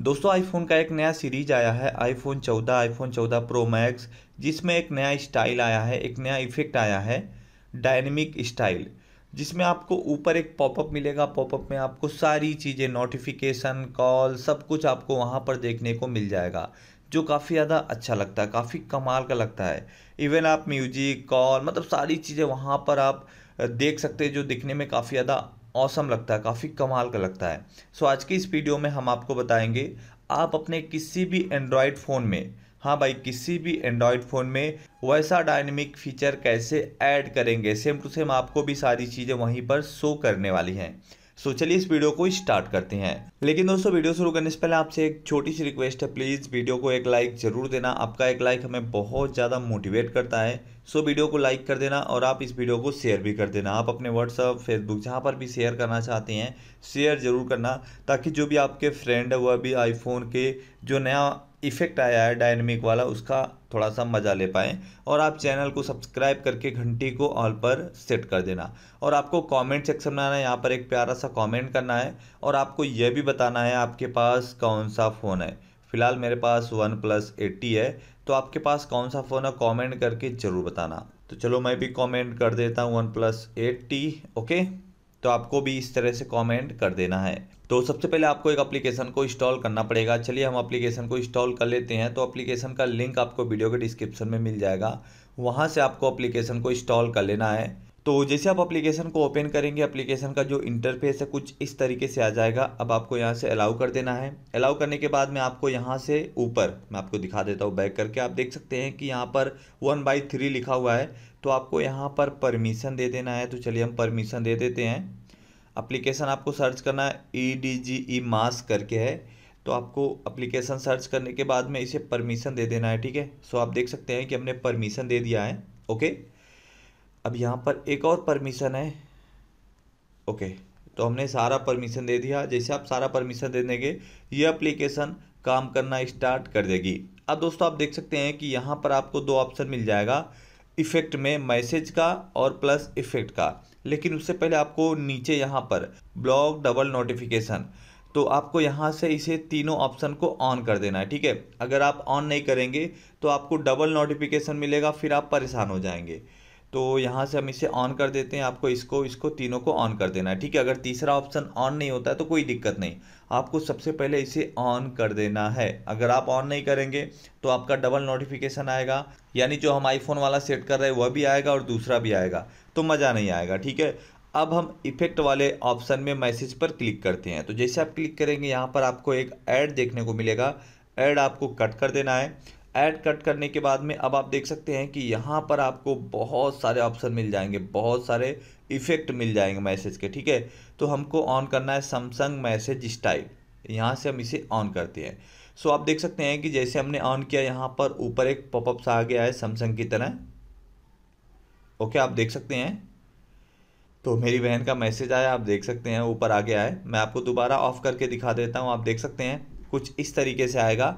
दोस्तों आईफोन का एक नया सीरीज आया है आईफोन 14, आईफोन 14 प्रो मैक्स जिसमें एक नया स्टाइल आया है एक नया इफेक्ट आया है डायनेमिक स्टाइल जिसमें आपको ऊपर एक पॉपअप मिलेगा पॉपअप में आपको सारी चीज़ें नोटिफिकेशन कॉल सब कुछ आपको वहाँ पर देखने को मिल जाएगा जो काफ़ी ज़्यादा अच्छा लगता है काफ़ी कमाल का लगता है इवन आप म्यूजिक कॉल मतलब सारी चीज़ें वहाँ पर आप देख सकते हैं जो दिखने में काफ़ी ज़्यादा औसम लगता है काफ़ी कमाल का लगता है सो आज की इस वीडियो में हम आपको बताएंगे आप अपने किसी भी एंड्रॉयड फ़ोन में हाँ भाई किसी भी एंड्रॉयड फ़ोन में वैसा डायनेमिक फ़ीचर कैसे ऐड करेंगे सेम टू सेम आपको भी सारी चीज़ें वहीं पर शो करने वाली हैं सो चलिए इस वीडियो को स्टार्ट करते हैं लेकिन दोस्तों वीडियो शुरू करने से पहले आपसे एक छोटी सी रिक्वेस्ट है प्लीज़ वीडियो को एक लाइक ज़रूर देना आपका एक लाइक हमें बहुत ज़्यादा मोटिवेट करता है सो वीडियो को लाइक कर देना और आप इस वीडियो को शेयर भी कर देना आप अपने व्हाट्सअप फेसबुक जहाँ पर भी शेयर करना चाहते हैं शेयर ज़रूर करना ताकि जो भी आपके फ्रेंड है वह भी आईफोन के जो नया इफ़ेक्ट आया है डायनेमिक वाला उसका थोड़ा सा मज़ा ले पाएँ और आप चैनल को सब्सक्राइब करके घंटी को ऑल पर सेट कर देना और आपको कमेंट सेक्शन में आना है यहाँ पर एक प्यारा सा कमेंट करना है और आपको यह भी बताना है आपके पास कौन सा फ़ोन है फ़िलहाल मेरे पास वन प्लस एट्टी है तो आपके पास कौन सा फ़ोन है कमेंट करके ज़रूर बताना तो चलो मैं भी कॉमेंट कर देता हूँ वन प्लस एट्टी ओके तो आपको भी इस तरह से कमेंट कर देना है तो सबसे पहले आपको एक एप्लीकेशन को इंस्टॉल करना पड़ेगा चलिए हम एप्लीकेशन को इंस्टॉल कर लेते हैं तो एप्लीकेशन का लिंक आपको वीडियो के डिस्क्रिप्शन में मिल जाएगा वहाँ से आपको एप्लीकेशन को इंस्टॉल कर लेना है तो जैसे आप एप्लीकेशन को ओपन करेंगे एप्लीकेशन का जो इंटरफेस है कुछ इस तरीके से आ जाएगा अब आपको यहाँ से अलाउ कर देना है अलाउ करने के बाद मैं आपको यहाँ से ऊपर मैं आपको दिखा देता हूँ बैक करके आप देख सकते हैं कि यहाँ पर वन बाई थ्री लिखा हुआ है तो आपको यहाँ पर परमिशन दे देना है तो चलिए हम परमिशन दे देते हैं अप्लीकेशन आपको सर्च करना है ई डी जी ई मास करके है तो आपको अप्लीकेशन सर्च करने के बाद में इसे परमिशन दे देना है ठीक है सो आप देख सकते हैं कि हमने परमिशन दे दिया है ओके अब यहाँ पर एक और परमिशन है ओके तो हमने सारा परमिशन दे दिया जैसे आप सारा परमिशन दे देंगे ये अप्लीकेशन काम करना स्टार्ट कर देगी अब दोस्तों आप देख सकते हैं कि यहाँ पर आपको दो ऑप्शन मिल जाएगा इफेक्ट में मैसेज का और प्लस इफेक्ट का लेकिन उससे पहले आपको नीचे यहाँ पर ब्लॉग डबल नोटिफिकेशन तो आपको यहाँ से इसे तीनों ऑप्शन को ऑन कर देना है ठीक है अगर आप ऑन नहीं करेंगे तो आपको डबल नोटिफिकेशन मिलेगा फिर आप परेशान हो जाएंगे तो यहाँ से हम इसे ऑन कर देते हैं आपको इसको इसको तीनों को ऑन कर देना है ठीक है अगर तीसरा ऑप्शन ऑन नहीं होता है तो कोई दिक्कत नहीं आपको सबसे पहले इसे ऑन कर देना है अगर आप ऑन नहीं करेंगे तो आपका डबल नोटिफिकेशन आएगा यानी जो हम आईफोन वाला सेट कर रहे हैं वह भी आएगा और दूसरा भी आएगा तो मज़ा नहीं आएगा ठीक है अब हम इफेक्ट वाले ऑप्शन में मैसेज पर क्लिक करते हैं तो जैसे आप क्लिक करेंगे यहाँ पर आपको एक ऐड देखने को मिलेगा ऐड आपको कट कर देना है ऐड कट करने के बाद में अब आप देख सकते हैं कि यहाँ पर आपको बहुत सारे ऑप्शन मिल जाएंगे बहुत सारे इफ़ेक्ट मिल जाएंगे मैसेज के ठीक है तो हमको ऑन करना है सैमसंग मैसेज स्टाइल यहाँ से हम इसे ऑन करते हैं सो आप देख सकते हैं कि जैसे हमने ऑन किया यहाँ पर ऊपर एक पॉपअप सा आ गया है सैमसंग की तरह ओके आप देख सकते हैं तो मेरी बहन का मैसेज आया आप देख सकते हैं ऊपर आ गया है मैं आपको दोबारा ऑफ करके दिखा देता हूँ आप देख सकते हैं कुछ इस तरीके से आएगा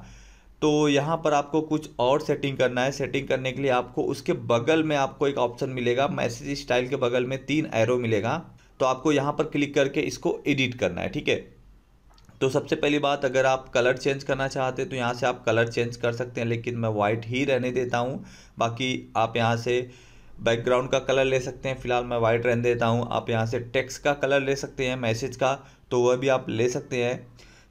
तो यहाँ पर आपको कुछ और सेटिंग करना है सेटिंग करने के लिए आपको उसके बगल में आपको एक ऑप्शन मिलेगा मैसेज स्टाइल के बगल में तीन एरो मिलेगा तो आपको यहाँ पर क्लिक करके इसको एडिट करना है ठीक है तो सबसे पहली बात अगर आप कलर चेंज करना चाहते हैं तो यहाँ से आप कलर चेंज कर सकते हैं लेकिन मैं वाइट ही रहने देता हूँ बाकी आप यहाँ से बैकग्राउंड का कलर ले सकते हैं फिलहाल मैं वाइट रहने देता हूँ आप यहाँ से टेक्स्ट का कलर ले सकते हैं मैसेज का तो वह भी आप ले सकते हैं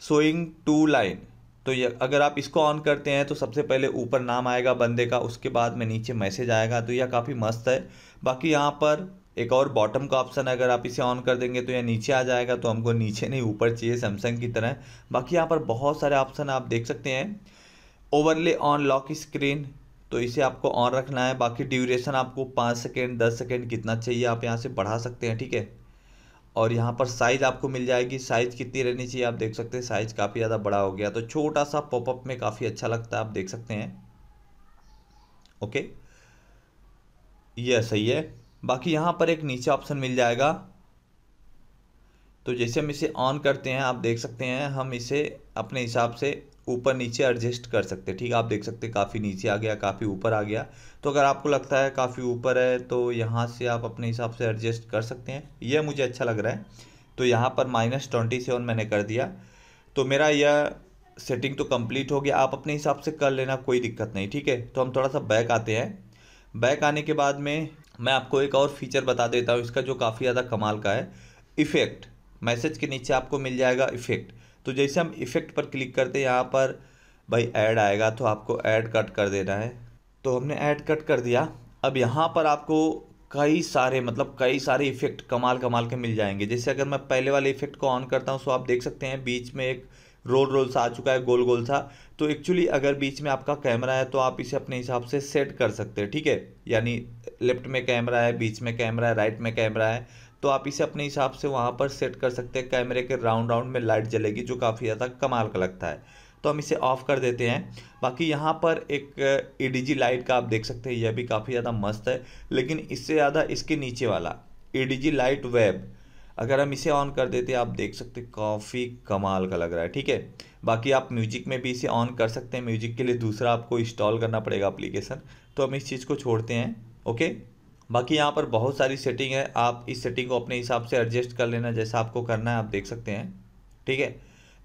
सोइंग टू लाइन तो ये अगर आप इसको ऑन करते हैं तो सबसे पहले ऊपर नाम आएगा बंदे का उसके बाद में नीचे मैसेज आएगा तो यह काफ़ी मस्त है बाकी यहाँ पर एक और बॉटम का ऑप्शन है अगर आप इसे ऑन कर देंगे तो यह नीचे आ जाएगा तो हमको नीचे नहीं ऊपर चाहिए सैमसंग की तरह बाकी यहाँ पर बहुत सारे ऑप्शन आप देख सकते हैं ओवरले ऑन लॉक स्क्रीन तो इसे आपको ऑन रखना है बाकी ड्यूरेशन आपको पाँच सेकेंड दस सेकेंड कितना चाहिए आप यहाँ से बढ़ा सकते हैं ठीक है और यहाँ पर साइज़ आपको मिल जाएगी साइज़ कितनी रहनी चाहिए आप देख सकते हैं साइज़ काफ़ी ज़्यादा बड़ा हो गया तो छोटा सा पॉपअप में काफ़ी अच्छा लगता है आप देख सकते हैं ओके यह सही है बाकी यहाँ पर एक नीचे ऑप्शन मिल जाएगा तो जैसे हम इसे ऑन करते हैं आप देख सकते हैं हम इसे अपने हिसाब से ऊपर नीचे एडजस्ट कर सकते हैं ठीक आप देख सकते हैं काफ़ी नीचे आ गया काफ़ी ऊपर आ गया तो अगर आपको लगता है काफ़ी ऊपर है तो यहाँ से आप अपने हिसाब से एडजस्ट कर सकते हैं यह मुझे अच्छा लग रहा है तो यहाँ पर माइनस ट्वेंटी सेवन मैंने कर दिया तो मेरा यह सेटिंग तो कंप्लीट हो गया आप अपने हिसाब से कर लेना कोई दिक्कत नहीं ठीक है तो हम थोड़ा सा बैक आते हैं बैक आने के बाद में मैं आपको एक और फीचर बता देता हूँ इसका जो काफ़ी ज़्यादा कमाल का है इफ़ेक्ट मैसेज के नीचे आपको मिल जाएगा इफ़ेक्ट तो जैसे हम इफ़ेक्ट पर क्लिक करते यहाँ पर भाई ऐड आएगा तो आपको ऐड कट कर देना है तो हमने ऐड कट कर दिया अब यहाँ पर आपको कई सारे मतलब कई सारे इफ़ेक्ट कमाल कमाल के मिल जाएंगे जैसे अगर मैं पहले वाले इफ़ेक्ट को ऑन करता हूँ तो आप देख सकते हैं बीच में एक रोल रोल सा आ चुका है गोल गोल सा तो एक्चुअली अगर बीच में आपका कैमरा है तो आप इसे अपने हिसाब से सेट कर सकते हैं ठीक है यानी लेफ्ट में कैमरा है बीच में कैमरा है राइट में कैमरा है तो आप इसे अपने हिसाब से वहाँ पर सेट कर सकते हैं कैमरे के राउंड राउंड में लाइट जलेगी जो काफ़ी ज़्यादा कमाल का लगता है तो हम इसे ऑफ़ कर देते हैं बाकी यहाँ पर एक ई e लाइट का आप देख सकते हैं यह भी काफ़ी ज़्यादा मस्त है लेकिन इससे ज़्यादा इसके नीचे वाला ई e लाइट वेब अगर हम इसे ऑन कर देते आप देख सकते काफ़ी कमाल का लग रहा है ठीक है बाकी आप म्यूजिक में भी इसे ऑन कर सकते हैं म्यूजिक के लिए दूसरा आपको इंस्टॉल करना पड़ेगा अप्लीकेशन तो हम इस चीज़ को छोड़ते हैं ओके बाकी यहाँ पर बहुत सारी सेटिंग है आप इस सेटिंग को अपने हिसाब से एडजस्ट कर लेना जैसा आपको करना है आप देख सकते हैं ठीक है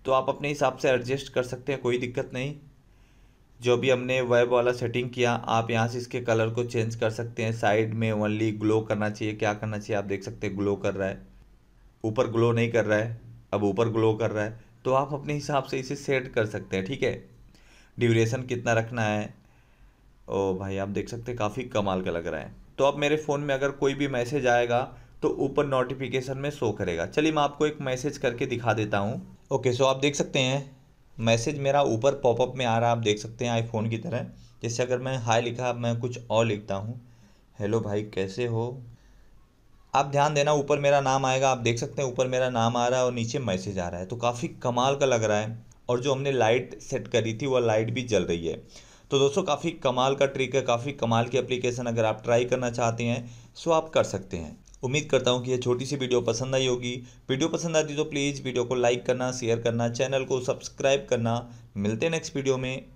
तो आप अपने हिसाब से एडजस्ट कर सकते हैं कोई दिक्कत नहीं जो भी हमने वेब वाला सेटिंग किया आप यहाँ से इसके कलर को चेंज कर सकते हैं साइड में ओनली ग्लो करना चाहिए क्या करना चाहिए आप देख सकते हैं ग्लो कर रहा है ऊपर ग्लो नहीं कर रहा है अब ऊपर ग्लो कर रहा है तो आप अपने हिसाब से इसे सेट कर सकते हैं ठीक है ड्यूरेशन कितना रखना है ओ भाई आप देख सकते हैं काफ़ी कमाल का लग रहा है तो अब मेरे फ़ोन में अगर कोई भी मैसेज आएगा तो ऊपर नोटिफिकेशन में शो करेगा चलिए मैं आपको एक मैसेज करके दिखा देता हूँ ओके सो आप देख सकते हैं मैसेज मेरा ऊपर पॉपअप में आ रहा है आप देख सकते हैं आईफोन की तरह जैसे अगर मैं हाय लिखा मैं कुछ और लिखता हूँ हेलो भाई कैसे हो आप ध्यान देना ऊपर मेरा नाम आएगा आप देख सकते हैं ऊपर मेरा नाम आ रहा है और नीचे मैसेज आ रहा है तो काफ़ी कमाल का लग रहा है और जो हमने लाइट सेट करी थी वह लाइट भी जल रही है तो दोस्तों काफ़ी कमाल का ट्रिक है काफ़ी कमाल की एप्लीकेशन अगर आप ट्राई करना चाहते हैं सो आप कर सकते हैं उम्मीद करता हूँ कि यह छोटी सी वीडियो पसंद आई होगी वीडियो पसंद आती तो प्लीज़ वीडियो को लाइक करना शेयर करना चैनल को सब्सक्राइब करना मिलते नेक्स्ट वीडियो में